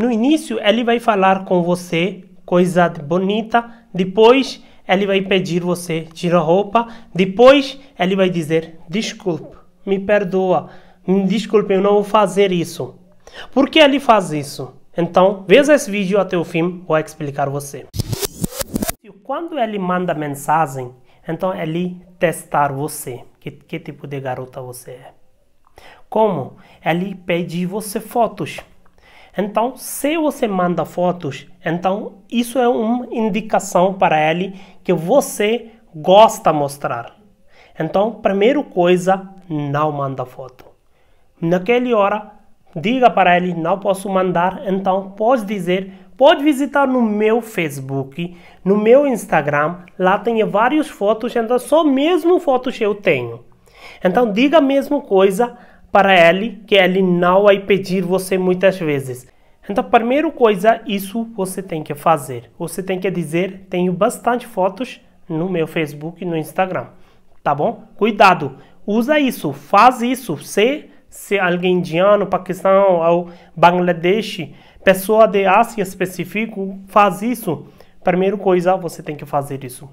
No início, ele vai falar com você coisa bonita, depois ele vai pedir você tirar a roupa, depois ele vai dizer: "Desculpe, me perdoa, me desculpe, eu não vou fazer isso". Por que ele faz isso? Então, veja esse vídeo até o fim, vou explicar você. Quando ele manda mensagem, então ele testar você, que, que tipo de garota você é. Como? Ele pede você fotos. Então, se você manda fotos, então isso é uma indicação para ele que você gosta de mostrar. Então, primeira coisa, não manda foto. Naquele hora, diga para ele, não posso mandar, então pode dizer, pode visitar no meu Facebook, no meu Instagram, lá tem várias fotos, então só mesmo fotos eu tenho. Então, diga a mesma coisa para ele que ele não vai pedir você muitas vezes. Então, primeira coisa, isso você tem que fazer. Você tem que dizer: tenho bastante fotos no meu Facebook e no Instagram. Tá bom? Cuidado, usa isso, faz isso. Se, se alguém indiano, paquistão ou Bangladesh, pessoa de Ásia específico, faz isso. Primeira coisa, você tem que fazer isso.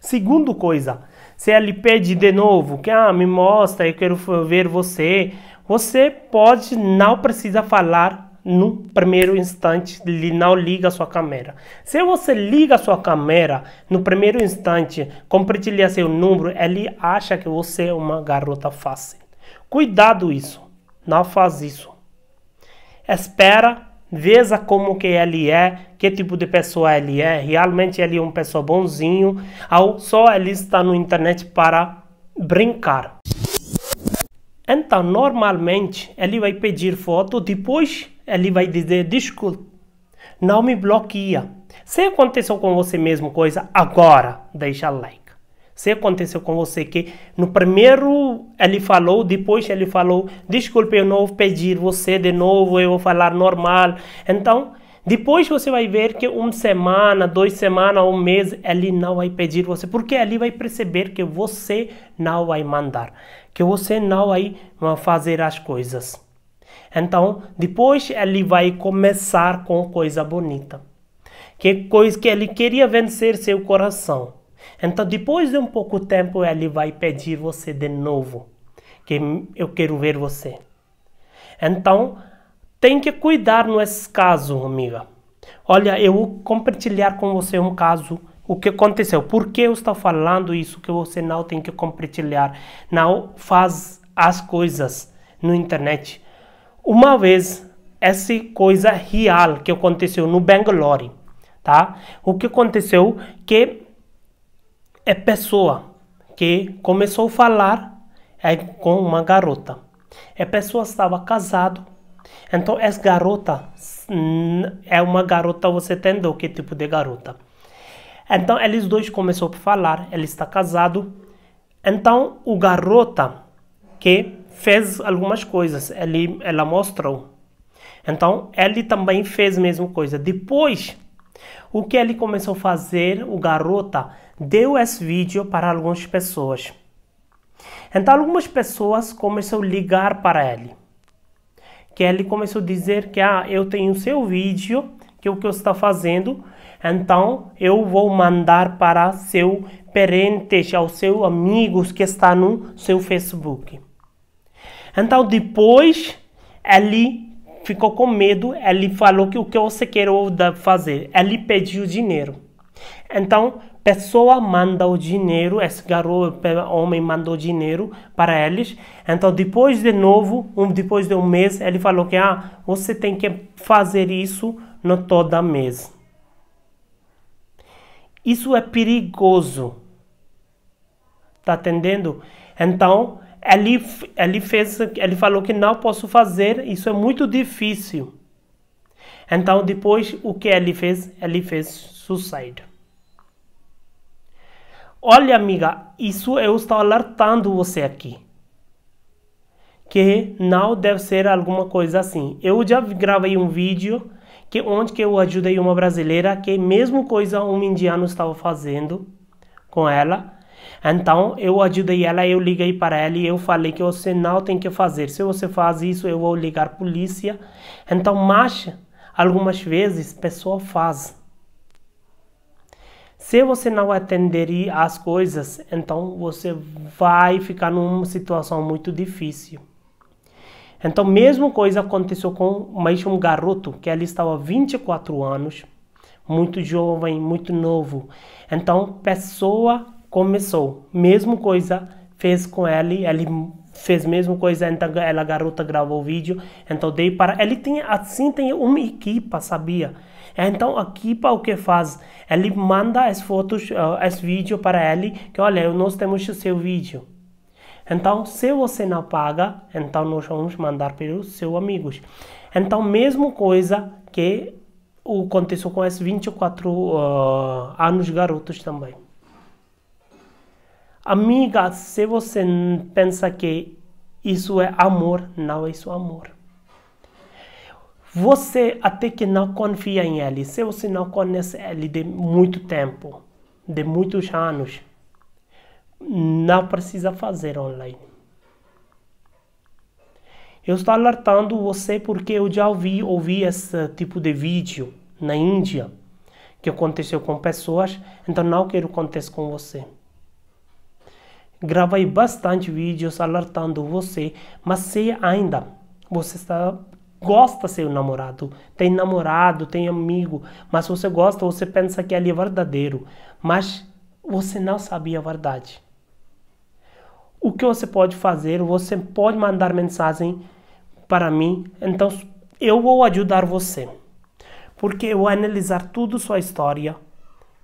Segunda coisa, se ele pede de novo, que ah, me mostra, eu quero ver você, você pode, não precisa falar no primeiro instante, ele não liga a sua câmera. Se você liga a sua câmera no primeiro instante, compartilha seu número, ele acha que você é uma garota fácil. Cuidado isso, não faz isso. Espera veja como que ele é, que tipo de pessoa ele é, realmente ele é uma pessoa bonzinho ou só ele está na internet para brincar. Então, normalmente, ele vai pedir foto, depois ele vai dizer desculpa, não me bloqueia. Se aconteceu com você mesmo coisa, agora deixa like se aconteceu com você que no primeiro ele falou, depois ele falou, desculpe, eu não vou pedir você de novo, eu vou falar normal. Então, depois você vai ver que uma semana, duas semanas, um mês, ele não vai pedir você, porque ele vai perceber que você não vai mandar, que você não vai fazer as coisas. Então, depois ele vai começar com coisa bonita, que coisa que ele queria vencer seu coração. Então, depois de um pouco tempo, ele vai pedir você de novo, que eu quero ver você. Então, tem que cuidar nesse caso, amiga. Olha, eu vou compartilhar com você um caso, o que aconteceu, por que eu estou falando isso que você não tem que compartilhar, não faz as coisas na internet. Uma vez, essa coisa real que aconteceu no Bangalore, tá? O que aconteceu que é pessoa que começou a falar com uma garota. A é pessoa estava casado. Então essa garota é uma garota, você entendeu que tipo de garota? Então eles dois começou a falar, ele está casado. Então o garota que fez algumas coisas, ele, ela mostrou. Então ele também fez a mesma coisa. Depois o que ele começou a fazer, o garota deu esse vídeo para algumas pessoas. Então algumas pessoas começaram a ligar para ele. Que ele começou a dizer que ah, eu tenho seu vídeo, que é o que eu está fazendo, então eu vou mandar para seu parente, ao seus amigos que está no seu Facebook. Então depois ele ficou com medo, ele falou que o que você quer fazer, ele pediu dinheiro. Então, pessoa manda o dinheiro, esse garoto, homem mandou dinheiro para eles. Então, depois de novo, um, depois de um mês, ele falou que ah, você tem que fazer isso no toda mês. Isso é perigoso. Tá entendendo? Então, ele, ele, fez, ele falou que não posso fazer, isso é muito difícil. Então, depois, o que ele fez? Ele fez suicídio. Olha, amiga, isso eu estou alertando você aqui. Que não deve ser alguma coisa assim. Eu já gravei um vídeo que onde que eu ajudei uma brasileira que mesmo coisa um indiano estava fazendo com ela então eu ajudei ela, eu liguei para ela e eu falei que você não tem que fazer. Se você faz isso, eu vou ligar a polícia. Então, mas algumas vezes pessoa faz. Se você não atender as coisas, então você vai ficar numa situação muito difícil. Então, mesma coisa aconteceu com mais um garoto, que ele estava 24 anos, muito jovem, muito novo. Então, pessoa começou. Mesmo coisa fez com ele, ele fez mesmo coisa, então ela garota gravou o vídeo, então dei para ele tem assim tem uma equipa, sabia? Então a equipa o que faz? Ele manda as fotos, uh, as vídeo para ele, que olha, nós temos seu vídeo. Então, se você não paga, então nós vamos mandar para os seus amigos. Então, mesmo coisa que aconteceu com esses 24 uh, anos garotos também. Amiga, se você pensa que isso é amor, não é isso amor. Você até que não confia em ele, se você não conhece ele de muito tempo, de muitos anos, não precisa fazer online. Eu estou alertando você porque eu já ouvi, ouvi esse tipo de vídeo na Índia que aconteceu com pessoas, então não quero que aconteça com você. Gravei bastante vídeos alertando você, mas se ainda você está gosta seu namorado, tem namorado, tem amigo, mas você gosta, você pensa que ele é verdadeiro, mas você não sabia a verdade. O que você pode fazer? Você pode mandar mensagem para mim, então eu vou ajudar você. Porque eu vou analisar tudo sua história,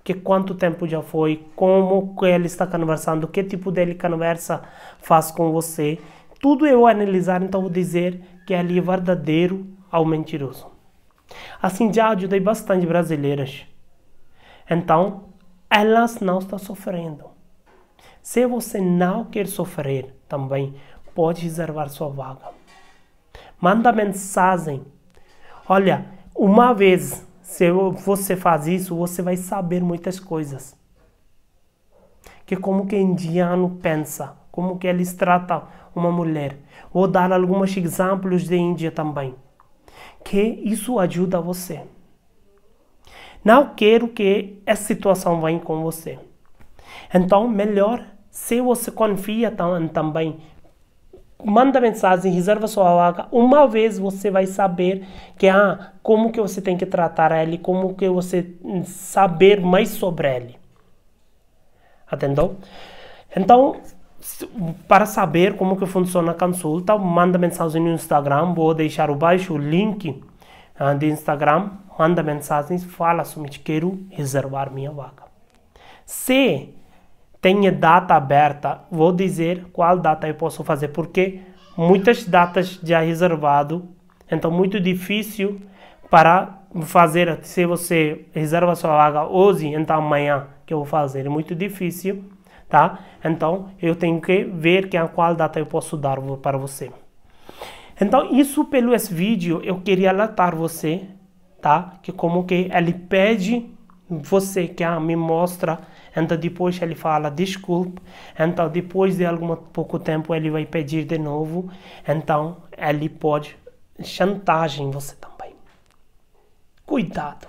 que quanto tempo já foi, como ele está conversando, que tipo dele conversa faz com você. Tudo eu analisar, então vou dizer que ali é verdadeiro ao mentiroso. Assim já ajudei bastante brasileiras. Então, elas não estão sofrendo. Se você não quer sofrer também, pode reservar sua vaga. Manda mensagem. Olha, uma vez se você faz isso, você vai saber muitas coisas. Que como que indiano pensa, como que eles tratam uma mulher. Vou dar alguns exemplos de Índia também. Que isso ajuda você. Não quero que essa situação venha com você. Então, melhor se você confia também manda mensagem, reserva sua vaga. Uma vez você vai saber que ah, como que você tem que tratar ele, como que você hum, saber mais sobre ele. Entendeu? Então, para saber como que funciona a consulta, manda mensagem no Instagram, vou deixar abaixo o link uh, ah, do Instagram, manda mensagens, fala somente quero reservar minha vaga. Se tenha data aberta, vou dizer qual data eu posso fazer, porque muitas datas já reservado, então muito difícil para fazer, se você reserva sua vaga hoje, então amanhã que eu vou fazer, é muito difícil, tá? Então eu tenho que ver que a qual data eu posso dar para você. Então isso pelo esse vídeo eu queria alertar você, tá? Que como que ele pede você que me mostra então depois ele fala desculpe. Então depois de algum pouco tempo ele vai pedir de novo. Então ele pode chantagem você também. Cuidado.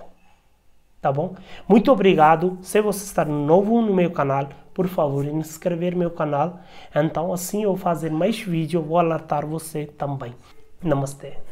Tá bom? Muito obrigado. Se você está novo no meu canal, por favor, inscrever meu canal. Então assim eu fazer mais vídeo, vou alertar você também. Namastê.